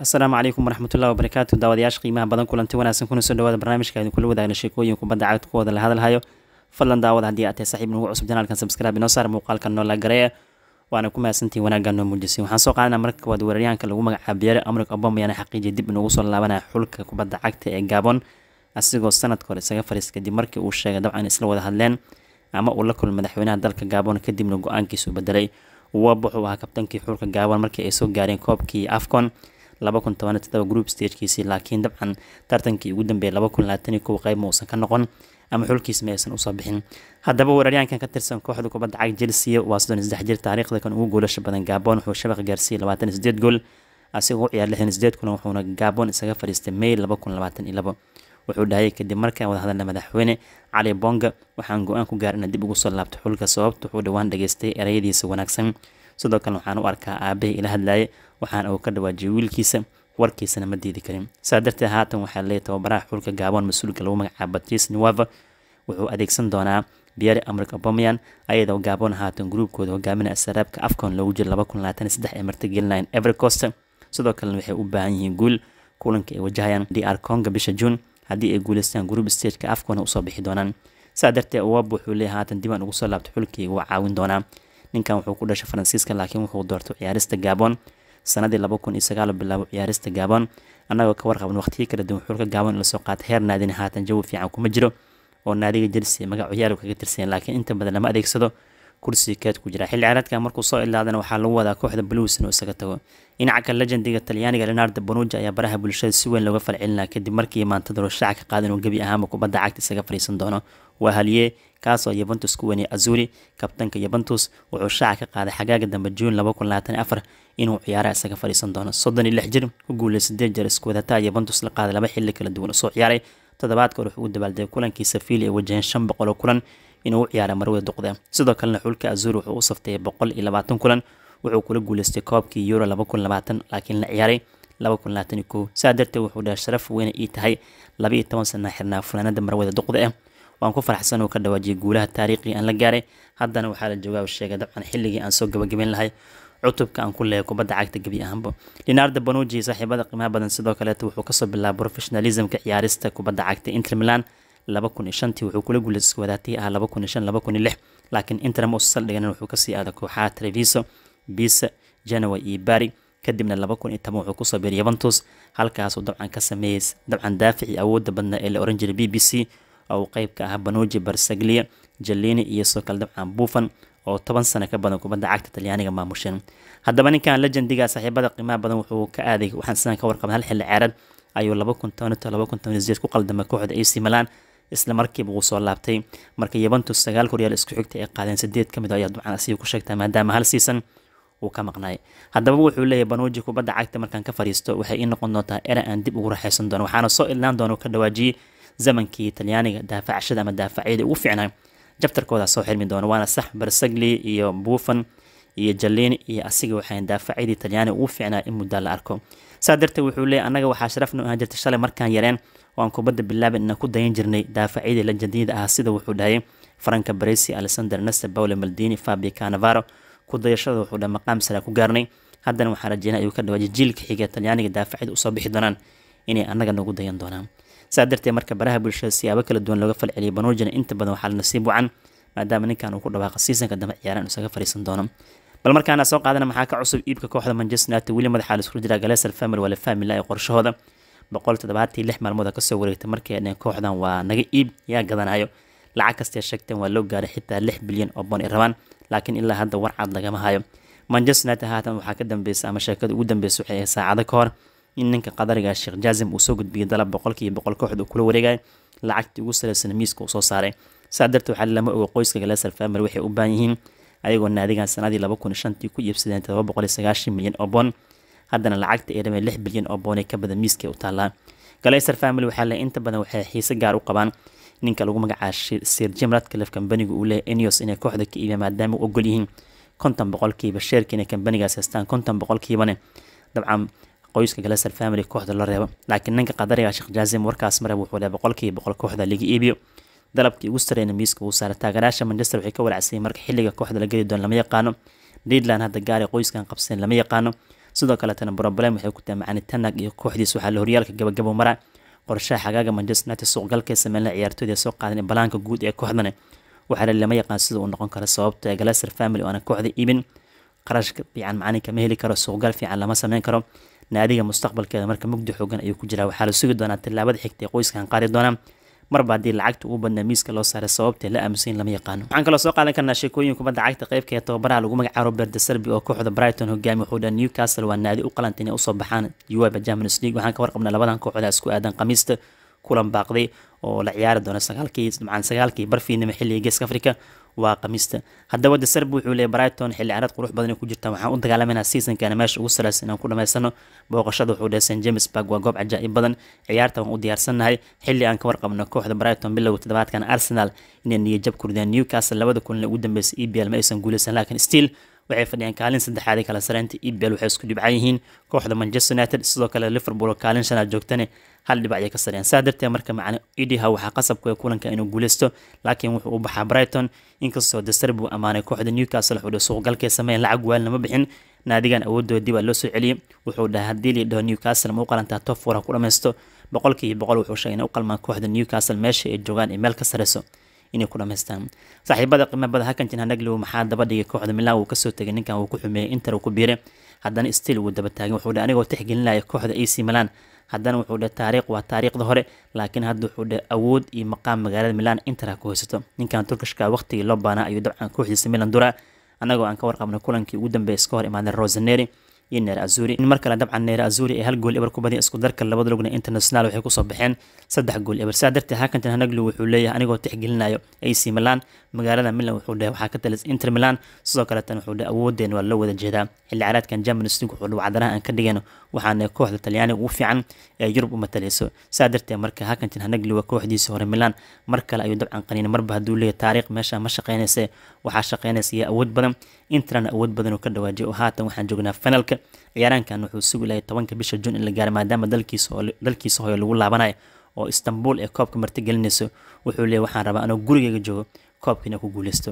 asalaamu calaykum waraxmatullahi wabarakaatu daawadayaasha qiimaha badan kulanti wanaagsan kuna soo dhawaada barnaamijka idin kula wadaagna sheekooyin kubadda cagta kuwooda la hadalhayo fadlan daawada haddii aad tahay saxiib nagu cusub janaalkan sabskraibe inoo saar muuqaalkan noo la waana ku mahadsantihiin wanaagga noo muujisay waxaan soo qaadanaa marka koowaad weeraryahanka lagu magacaab yeeray obama ayaana xaqiijiyay dib inugu soo laabanaya xulka kubadda cagta ee gaabon asigoo sanadka hore isaga fariis kadib markii uu sheegay dabcan isla wada hadleen ama uu la kulmay madaxweynaha dalka gaabon kadibna go-aankiisu bedelay wab wuxuu ahaa kabtankii xulka gaabon markii ay soo gaareen koobkii afcon group stagekiisii laakiin dabcan tartankii ugu dambeeyay qeyb mausan ka noqon ama xulkiis ma aysan usoo bixin haddaba weeraryaankan ka tirsan kooxda kubadda cag chelsea waa soddon saddex jir taariikhda kan ugu goolasha badan gaabon wuxuu shabaqa gaarsiiyey labaatan sideed gool asigoo u ciyaar lixdan sideed kulan wuxuuna gaabon isaga fadhiistay may laba kun labaatan iyo labo wuxuu dhahayay kadib markaa wadahadalla madaxweyne cali bonga waxaan go-aan ku gaar ina dib ugu soo laabto xulka sababta wuxuu dhowaan dhageystay ereyadiisa wanaagsan sidoo kale waxaan u arkaa aabbahay ila hadlaye waxaan uu ka dhawaajiyay wiilkiisa warkiisana ma diidi karin saa darteed haatan waxaa leeyahay tababaraha xulka gaaboon mas-uulka lagu magacaabo batris niwava wuxuu adeegsan doonaa biyari amrik abomayan ayadoo gaaboon haatan gruubkooda hogaaminaya saraabka afcon loogu jiro laba kun labaatan saddex ay martigelinayeen evercost sidoo kalena waxay u baahan yihiin guul kulanka ay wajahayaan dr conga bisha june haddii ay guuleystaan gruub stageka afcona usoo bixi doonaan saa darteed wab wuxuu leeyahay haatan dibaan ugu soo laabtay xulkii wuu caawin doonaa ninkan wuxuu ku dhashay faransiiska laakiin wuxuu doortay ciyaarista gaabon sanadii laba kun iyo sagaal bilaabo ciyaarista gaabon annagoo ka warqaban waqtiyo kala duwan xulka gaabon ila soo qaatay heer naadina haatan jawi fiican kuma jiro oo naadiga jelsea magac ciyaar kaga tirsan laakiin inta badan lama adeegsado kursi keed ku jira xilli ciyaareedka markuu soo ilaadana waxaa lagu wadaa kooxda blues inuu isaga tago dhinaca legendiga talyaaniga leonardo bonuja ayaa baraha bulshada si weyn looga falcelinaya kadib markii maantada rashaaca ka qaadan inuu gebi ahaanba kubadda cagta isaga fariisan doono waa haliyee kaasoo yuventus ku waniyay azuri kabtanka yuventus wuxuu shaaca ka qaaday xagaaga dambe juun inuu ciyaara isaga fadhiisan doono soddon iyo lix jir ku guulay sideed jeer isku wadataa yuventus la qaaday laba xilli kala duwan usoo ciyaaray toddobaadka wuxuu u dabaaldegay kulankii safiili ay wajaheen shan boqol oo kulan inuu u ciyaaray marwada duqda sidoo kalena xulka azuri wuxuu u saftayay boqol iyo labaatan kulan wuxuu kula guulaystay koobkii euro laba kun labaatan laakiin la ciyaaray laba kun labaatan iyo kow saa darteed wuxuu dhahay sharaf weyne ii tahay laba iyo toban sana xirnaa funaanada marwada duqda ah waan ku faraxsan uu ka dhawaajiyay guulaha taariikhii aan la gaaray haddana waxaa la joogaa uu sheegay dabcan xilligii aan soo gabagabayn lahay cutubka aan ku leehay kubadda cagta gebi ahaanba leonardo banuji saaxiibada qiimaha badan sidoo kaleeto wuxuu kasoo bilaabay professionalismka ciyaarista kubadda cagta inter milan laba kun iyo shantii wuxuu kula guulayska wadaatay ah laba kun iyo shan laba kun iyo lix laakiin inter ma usan dhiganin wuxuu kasii aaday kooxaha treviso bisa genoa iyo bari kadibna laba kun iyo toban wuxuu kusoo biiray yuventus halkaasuu dabcan ka sameeyey dabcan daaficii awoodda badnaa ee la oran b b c oo uu qeyb ka ahaa banuuji barsagliya jallini iyo sokal dabcan buufan oo toban sano ka badan kubadda cagta talyaaniga maamushan haddaba ninkan legendiga saaxiibada qiimaha badan wuxuu ka aaday waxaan sidan ka warqabay hal xilli ceerad ayuu laba kun tobanito laba kun tobanisied ku qaldama kooxda ac milan isla markiiba wuu soo laabtay marka yuventus sagaal kuryaal isku xigta ay qaadeen sideed ka mid ah ayaa dabcan asiga ku sheegtaa maadaama hal season uu ka maqnaay haddaba wuxuu leeyahay banuuji kubadda cagta markaan ka fariisto waxay ii noqon doontaa era aan dib ugu raaxaysan doono waxaana soo idlaan doona ka dhawaajiyey zamankii talyaaniga daafacashada ama daafacyada ugu fiicnaa jabtarkooda soo xirmi doona waana sax barsagli iyo buufan iyo jaliin iyo asiga waxaan daafacyadii talyaaniga ugu fiicnaa in muddaa la arko saa darteed wuxuu leeyay annaga waxaa sharafna ahaan jirtay shalay markaan yareen oo aan kubadda bilaabin inaan ku dayan jirnay daafacyadii lajadiida ah sida wuxuu dhahayay faranka baresi alexander nase paolo maldini fabio canavaro ku dayashada wuxuu dhahay maqaam sare ku gaarnay haddana waxaa rajeynaa ayuu ka dhawaaji jiilka xiga talyaaniga daafacida usoo bixi doonaan inay annaga nagu dayan doonaan saa darteed marka baraha bulshada siyaabo kala duwan looga falceliya banuujina inta badan waxaa la nasiib wacan maadaama ninkan uu ku dhawaaqa seasonka dambe ciyaaran isaga fariisan doono bal markaana soo qaadana maxaa ka cusub iibka kooxda manchester united weli madaxa la isku jira galeesal famil wala famila ee qorshahooda boqol toddobaatii lix maalmooda kasoo wareegtay markay dheen kooxdan waa naga iib yaa gadanayo lacag kastee sheegteen waa loo gaaray xitaa lix bilyan oo boon ay rabaan laakiin ilaa hadda warcad lagama hayo manchester united haatan waxaa ka dambeysa ama sheekada ugu dambeysa waxay ahayd saacado ka hor in ninka qadariga sheekh jaazim uu soo gudbiyay dalab boqolkiiba boqol kooxda uu kula wareegay lacagtii ugu salaysan miiska uu soo saaray saa darteed waxaa lama oga qoyska glaser famil waxay u baahan yihiin ayagoo naadigan sanadii laba kun shantii ku iibsadeen todoba boqol sagaashan milyan oo boon haddana lacagta ay dhameen lix bilyan oo boonee ka badan miiskay u taallaa glaser famil waxaa le inta badan waxay xiise gaar u qabaan ninka lagu magacaabo sir jim radclif kambanigu uu leeyahy enios inay kooxda ka iibiya maadaama u ogol yihiin konton boqolkiiba sheerka inay kambanigaas haystaan konton boqolkiibane dabcan qoyska glaser family kooxda la reebo laakiin ninka qadariga ah, sheekh jaazim warkaas mare wuxuu leeya boqolkiiba boqol kooxda laga iibiyo dalabkii ugu sareyna miiska uu saaray taaganaasha manchester waxay ka walacsayeen marka xilliga kooxda la geli doon lama yaqaano deedland hadda gaari qoyskan qabseen lama yaqaano sidoo kaletana broblem waxay ku tahay tanag iyo kooxdiis waxaa la horyaalka gabagabo maraa qorshaha xagaaga manchester united suuqgalkay sameynla ciyaartooyda soo qaadeen balaanka guud ee kooxdani waxaale lama yaqaan sida uu noqon karo sababta glaser family oo kooxda iibin qarash fiican macani kama heli karo suuqgal fiican lama sameyn karo naadiga mustaqbalkeeda marka mugdi xoogan ayuu ku jiraa waxaa la sugi doonaa tallaabada xigta ee qoyskan qaadi doona marba haddii lacagta ugu badnaa miiska loo saaray sababtee la aamusan lama yaqaano waxaan kaloo soo qaadan karnaa sheekooyin kubadda cagta qeybka ee tababaraha lagu magacaabo robert serbi oo kooxda brighton hogaami wuxuu dhaha newcastle waa naadi u qalanta inay usoo baxaan ueba champions league waxaan ka warqabnaa labadan kooxood ku aadan khamiista kulan baaqday oo la ciyaari doona sagaalkii dabcan sagaalkii barfiinimo xilliga geeska africa waa kamiista haddaba deserb wuxuu leeyay brighton xilli caraad qurux badan ku jirta waxaan u dagaalamaynaa seasonkana meesha ugu sareysa inaan ku dhamaysano booqashada wuxuu leeyay st james park waa goob cajaa'ib badan ciyaarta waan u diyaarsannahay xilli aan ka warqabno kooxda brighton bilowga toddobaadkan arsenal inay niyajab kurdaan newcastle labada kulan ugu dambeysa e b l ma aysan guuleysan laakiin stiil waxay fadhiyaan kaalin saddexaadii kala sareynta e b l waxay isku dhibcan yihiin kooxda manchester united sidoo kale liverpool kaalin shanaad joogtane hal dhibac ayay ka sareen saa darteed marka macne idiha waxaa qasabka kulanka inuu guuleysto laakiin wuxuu u baxaa brighton inkastoo deserb uu ammaanay kooxda newcastle wuxuu suuqgalkay sameyn lacag waalnama bixin naadigan awoodoodii baa loo soo celiyey wuxuu dhahay haddii liidhaho newcastle ma u qalantaa top ku dhammaysto boqolkiiyo boqol wuxuu sheegay inay u qalmaan kooxda newcastle meesha ay joogaan ee meel ka sareyso inay ku dhamaystaan saaxiibada qimabada badan hakanjin maxaa daba dhigay kooxda milan wuu kasoo tegay ninkan uu ku xumeeyey inter uu ku biiray haddana stiil wuu daba taagay wuxuu dhe anigoo tixgelinaya kooxda ac milan haddana wuxuu dhe taariikh waa taariikhda hore laakiin hadda wuxuu dhe awood iyo maqaam magaalada milan inter ha ku haysato ninkan turkishka waqtigii lobaana ayuu dabcan kooxdiisa milan duraa annagoo aan ka warqabnay kulankii ugu dambeeyay iska hor imaadeen roseneri iyo neer azuri mar kale dabcan neer azuri ee hal gool eber ku badiyan isku darka labada lugna international waxay kusoo baxeen saddex gool eber sidaa darteed hakantan hanaglu wuxuu leeyahay anigoo tixgelinayo ac milan magaalada milan wuxuu dhehe waxaa ka talis inter milan sidoo kaletan wuxuu dheh awoodeen waa la wada jeedaa xilli caraadkan germany league wuxuu dhawacdaraha aan ka dhigayno waxaana kooxda talyaaniga ugu fiican ee yurub u mataleyso saa darteed marka hakantin hanagluwa kooxdiisa hore milan mar kale ayuu dabcan qaniin marba hadduu leeyahy taariikh meesha ma shaqeynaysa waxaa shaqeynaysa awood badan interana awood badan oo ka dhawaajiyo haatan waxaan joognaa finalka ciyaarankan wuxuu sugi lahay tobanka bisha juun in la gaaro maadaama dalkiisa hooyo lagu laabanayo oo istanbul ee koobka martigelinayso wuxuu leeyahy waxaan rabaa anoo gurigeyga joogo koobka inaa ku guuleysto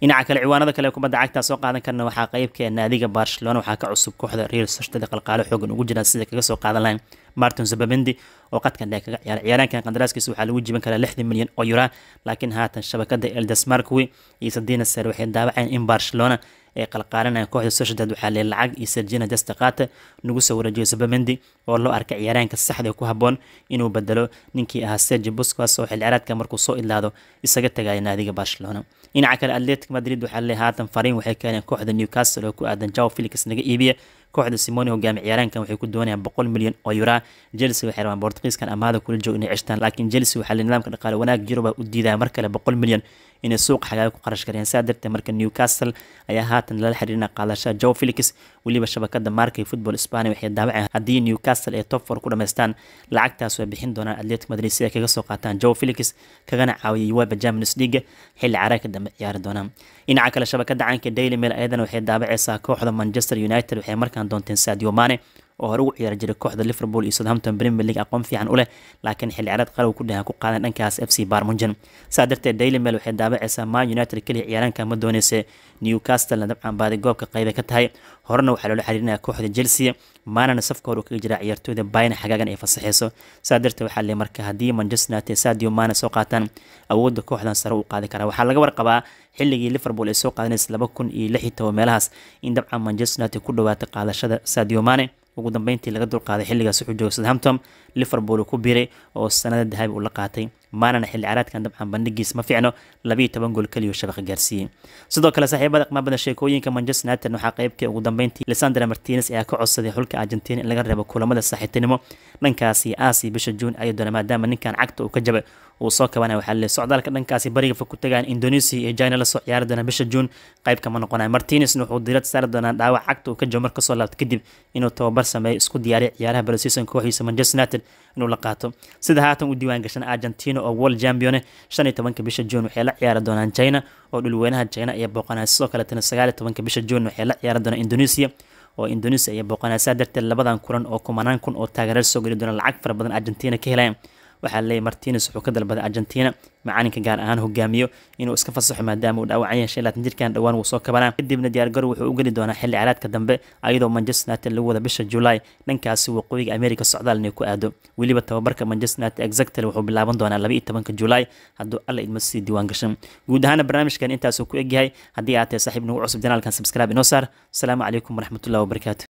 dhinaca kale ciwaanada kale kubadda cagta soo qaadan karna waxaa qeybkeena naadiga barcelona waxaa ka cusub kooxda real societada qalqaalo xoogan ugu jira sida kaga soo qaadan lahayn martin zubamendi oo qadkan dheer kaga ciyaaray ciyaaraankan qandaraaskiisa waxaa lagu jiban karaa lixdan milyan oo yuraa laakiin haatan shabakada eldasmarkwi iyo sadina sare waxay daawaceen in barcelona ee qalqaalinaya kooxda sociedad waxaa le lacag iyo serjina destaqaata nagu soo wareejiyo subamendi oo loo arka ciyaaraanka saxda ee ku haboon inuu bedelo ninkii ahaa sergi busquets oo xilciyaareedka markuu soo idlaado isaga tagaya naadiga barcelona dhinaca kale atletic madrid waxaa le haatan fariin waxay keeneen kooxda newcastle oo ku aadan jao felix naga iibiya كوحد سيموني هو جامع يران كان وحي كدواني بقول مليون ويرا جلسي وحيروان بورتقيس كان أماذا كل جو إني عشتان لكن جلسي وحال النظام كان قال وناك جربة وديدا مركلة بقول مليون إن السوق حقاكو قرش كريان سادر تمرك نيوكاسل أيا هاتن للحرين قال شا جو فيليكس واللي بشبكة ماركي فوتبول إسباني وحي الدابعة هدي نيوكاسل أي توب فور كورا مستان لعك تاسو بحين دونا أدليت مدري سيكا قاتان جو فيليكس كغنى عاوي يواب جامن سليق حيل عراك دم يار دونا إن عكال شبكة عنك ديلي ميل أيضا وحي الدابعة ساكو حضا مانجستر يونايتد وحي مركان mane oo hore ugu ciyaari jiray kooxda liverpool iyo southampton premier league aqoon fiican u leh laakiin xilli ciyaareed qarow ku dhaha ku qaadan dhankaas f c barmunjan saa darteed daily mail waxay daabacaysaa man united keliya ciyaaranka ma dooneysa newcastlena dabcan baaday goobka qaybe ka tahay horena waxaa loola xiriirinaya kooxda chelsea maanana safka hore uu kaga jiraa ciyaartooyda bayna xagaagan ay fasaxeyso saa darteed waxaa le marka haddii manchester united sadio maana soo qaataan awoodda kooxdan sare uu qaadi karaa waxaa laga warqabaa xilligii liverpool ay soo qaadanaysa laba kun iyo lix iyo toban meelahaas in dabcan manchester united ku dhawaatay qaadashada sadio maane ugu dambeyntii laga dulqaaday xilligaas wuxuu joogay southampton liverpool ku biiray oo sanada dahabi uu la qaatay maanana xilli caraadkan dabcan bandhigiis ma fiicno labiyo toban gool keliyo shabaqa gaarsiiyey sidoo kale saaxiibada qmaabada sheekooyinka manchester united waxaa qeybkii ah ugu dambeyntii lisandra martines ayaa ka codsaday xulka argentina in laga reebo kulamada saaxiibtinimo dhankaasi aasiya bisha juun ayadona maadaama ninkan cagta uu ka jabay uu soo kabana waxaa le socdaalka dhankaasi bariga fog ku tagaan indonesia iyo china lasoo ciyaari doonaa bisha juun qayb kama noqonaya martinezna wuxuu diirad saari doonaa dhaawac cagta uu ka jabo markasoo laabto kadib inuu tababar sameeyo isku diyaariya ciyaaraha baloseason kooxdiisa manchester united inuu la qaato sida haatan u diiwaan gashan argentina oo world champione shan iyo tobanka bisha juun waxay la ciyaari doonaan china oo dhulweynaha china ayaa booqanaya sidoo kaletana sagaal iyo tobanka bisha juun waxay la ciyaari doonaa indonesia oo indonesia ayaa booqanaya saa darteed labadan kulan oo kumanaan kun oo taageerar soo geli doona lacag fara badan argentina ka helayaan waxaa leeyahy martinez wuxuu ka dalbaday argentina macalinka gaar ahaan hogaamiyo inuu iska fasaxo maadaama uu dhaawacan yeeshay laatan jirkan dhowaan wuu soo kabanaa kadibna diyaargarow wuxuu u geli doonaa xilli calaadka dambe ayadoo manchester united lagu wada bisha julaay dhankaasi waqooyiga america socdaal inay ku aado weliba tababarka manchester united exectel wuxuu bilaaban doonaa laba iyo tobanka julaay hadduu alla idma sii diiwaan gashan guud ahaana barnaamijkan intaasuu ku egyahay haddii aad saaxiib nagu cusub janaalkan subscribe inoo saar asalaamu calaykum waraxmatullahi wabarakaatu